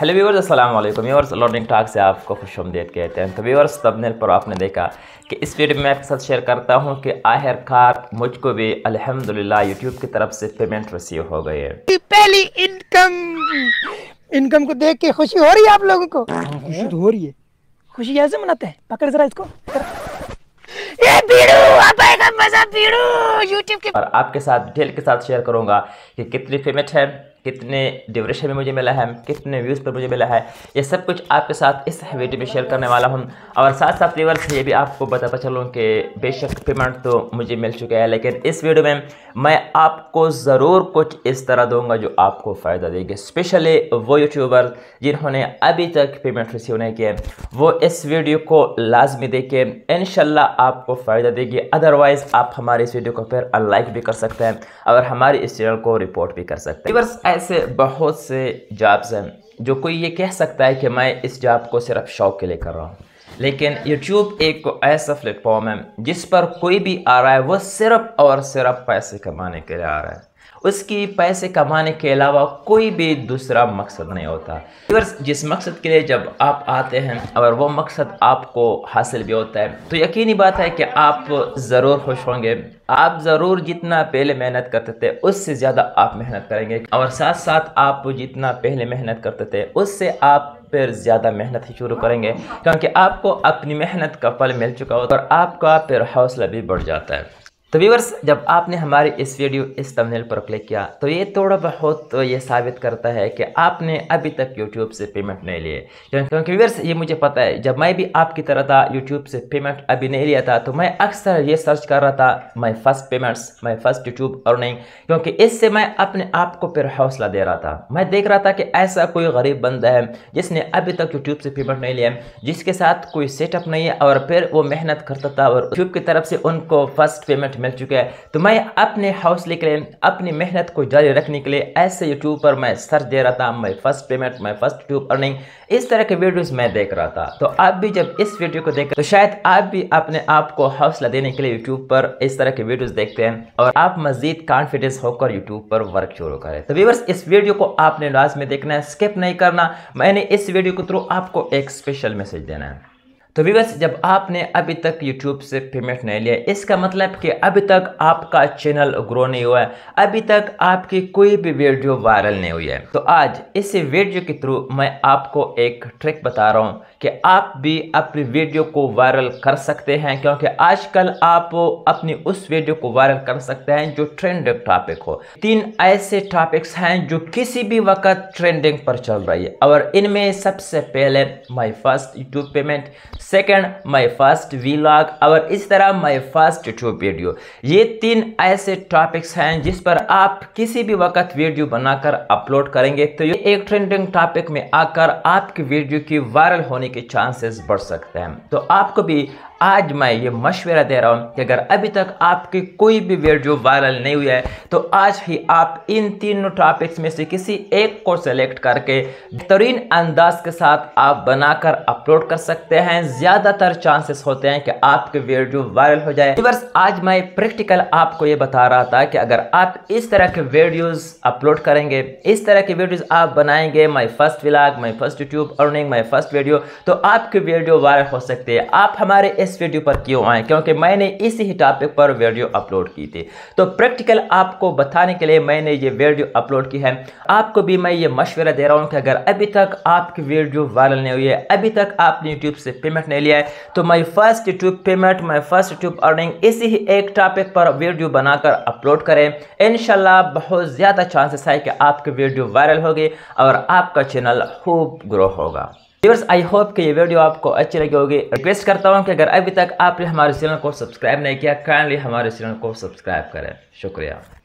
hello व्यवर्स अस्सलाम वालेकुम learning टाक से आपको खुश आमदेद कहते हैं तो व्यूवर्स तबनेल पर आपने देखा कि इस वीडियो में मैं आपके साथ शेयर करता हूं कि आखिरकार मुझको भी अल्हम्दुलिल्लाह यूट्यूब की तरफ से पेमेंट रिसीव हो गई है पहली इनकम इनकम को देख के खुशी हो रही है आप लोगों को खुशी तो हो रही है खुशी ऐसे मनाते हैं पकड़ जरा इसको ये आप मजा भीड़ू के और आपके साथ डिटेल के साथ शेयर करूंगा कि कितनी पेमेंट है कितने ड्यूरेशन में मुझे मिला है कितने व्यूज़ पर मुझे मिला है ये सब कुछ आपके साथ इस वीडियो में शेयर करने वाला हूँ और साथ साथ व्यूवर्स ये भी आपको बताता चलूँ कि बेशक पेमेंट तो मुझे मिल चुका है लेकिन इस वीडियो में मैं आपको ज़रूर कुछ इस तरह दूंगा जो आपको फ़ायदा देगी स्पेशली वो यूट्यूबर जिन्होंने अभी तक पेमेंट रिसीव नहीं किया वो इस वीडियो को लाजमी देखें इन आपको फ़ायदा देगी अदरवाइज़ आप हमारे इस वीडियो को फिर अनलाइक भी कर सकते हैं और हमारे इस चैनल को रिपोर्ट भी कर सकते हैं ऐसे बहुत से जॉब्स हैं जो कोई ये कह सकता है कि मैं इस जॉब को सिर्फ शौक के लिए कर रहा हूँ लेकिन यूट्यूब एक ऐसा प्लेटफॉर्म है जिस पर कोई भी आ रहा है वो सिर्फ और सिर्फ पैसे कमाने के लिए आ रहा है उसकी पैसे कमाने के अलावा कोई भी दूसरा मकसद नहीं होता जिस मकसद के लिए जब आप आते हैं और वो मकसद आपको हासिल भी होता है तो यकीनी बात है कि आप ज़रूर खुश होंगे आप ज़रूर जितना पहले मेहनत करते थे उससे ज़्यादा आप मेहनत करेंगे और साथ साथ आप जितना पहले मेहनत करते थे उससे आप फिर ज़्यादा मेहनत ही शुरू करेंगे क्योंकि आपको अपनी मेहनत का फल मिल चुका होता है और आपका फिर हौसला भी बढ़ जाता है तो व्यूवर्स जब आपने हमारे इस वीडियो इस तमनेल पर क्लिक किया तो ये थोड़ा बहुत तो ये साबित करता है कि आपने अभी तक यूट्यूब से पेमेंट नहीं लिए क्योंकि व्यूवर्स ये मुझे पता है जब मैं भी आपकी तरह था यूट्यूब से पेमेंट अभी नहीं लिया था तो मैं अक्सर ये सर्च कर रहा था my first payments my first YouTube और नहीं क्योंकि इससे मैं अपने आप को फिर हौसला दे रहा था मैं देख रहा था कि ऐसा कोई गरीब बंदा है जिसने अभी तक यूट्यूब से पेमेंट नहीं लिया जिसके साथ कोई सेटअप नहीं है और फिर वो मेहनत करता था और यूट्यूब की तरफ से उनको फर्स्ट पेमेंट मिल चुका है तो मैं अपने हौसले के लिए अपनी मेहनत को जारी रखने के लिए ऐसे यूट्यूब पर मैं सर्च दे रहा था my first payment my first YouTube earning इस तरह के वीडियोज़ मैं देख रहा था तो आप भी जब इस वीडियो को देख तो शायद आप भी अपने आप को हौसला देने के लिए यूट्यूब पर इस तरह के वीडियोज़ देखते हैं और आप मजीद कॉन्फिडेंस होकर यूट्यूब पर वर्क शुरू करें तो व्यवर्स इस वीडियो को आपने लास्ट में देखना है स्किप नहीं करना मैंने इस वीडियो के थ्रू आपको एक स्पेशल मैसेज देना है तो वीवर्स जब आपने अभी तक यूट्यूब से पेमेंट नहीं लिया इसका मतलब कि अभी तक आपका चैनल ग्रो नहीं हुआ है अभी तक आपकी कोई भी वीडियो वायरल नहीं हुई है तो आज इस वीडियो के थ्रू मैं आपको एक ट्रिक बता रहा हूँ कि आप भी अपनी वीडियो को वायरल कर सकते हैं क्योंकि आजकल आप अपनी उस वीडियो को वायरल कर सकते हैं जो ट्रेंडिंग टॉपिक हो तीन ऐसे टॉपिक्स हैं जो किसी भी वक्त ट्रेंडिंग पर चल रही है और इनमें सबसे पहले my first YouTube payment second my first vlog और इस तरह माई फर्स्ट यूट्यूब वीडियो ये तीन ऐसे टॉपिक्स हैं जिस पर आप किसी भी वक्त वीडियो बनाकर अपलोड करेंगे तो ये एक ट्रेंडिंग टॉपिक में आकर आपकी वीडियो की वायरल होने के चांसेस बढ़ सकते हैं तो आपको भी आज मैं ये मशवरा दे रहा हूँ कि अगर अभी तक आपकी कोई भी वीडियो वायरल नहीं हुई है तो आज ही आप इन तीनों टॉपिक्स में से किसी एक को सेलेक्ट करके बेहतरीन अंदाज के साथ आप बनाकर अपलोड कर सकते हैं ज़्यादातर चांसेस होते हैं कि आपके वीडियो वायरल हो जाए व्यूवर्स आज मैं प्रैक्टिकल आपको ये बता रहा था कि अगर आप इस तरह के वीडियोस अपलोड करेंगे इस तरह के वीडियोस आप बनाएंगे my first vlog my first YouTube earning my first video तो आपके वीडियो वायरल हो सकते हैं आप हमारे इस वीडियो पर क्यों आए क्योंकि मैंने इसी ही टॉपिक पर वीडियो अपलोड की थी तो प्रैक्टिकल आपको बताने के लिए मैंने ये वीडियो अपलोड की है आपको भी मैं ये मशवरा दे रहा हूँ कि अगर अभी तक आपकी वीडियो वायरल नहीं हुई है अभी तक आपने यूट्यूब से पेमेंट पेमेंट नहीं लिया है तो my first YouTube payment my first YouTube earning इसी ही एक टॉपिक पर वीडियो बनाकर अपलोड करें इन बहुत ज़्यादा चांसेस है कि आपकी वीडियो वायरल होगी और आपका चैनल खूब ग्रो होगा व्यवर्स आई होप कि ये वीडियो आपको अच्छी लगी होगी रिक्वेस्ट करता हूँ कि अगर अभी तक आपने हमारे चैनल को सब्सक्राइब नहीं किया काइंडली हमारे चैनल को सब्सक्राइब करें शुक्रिया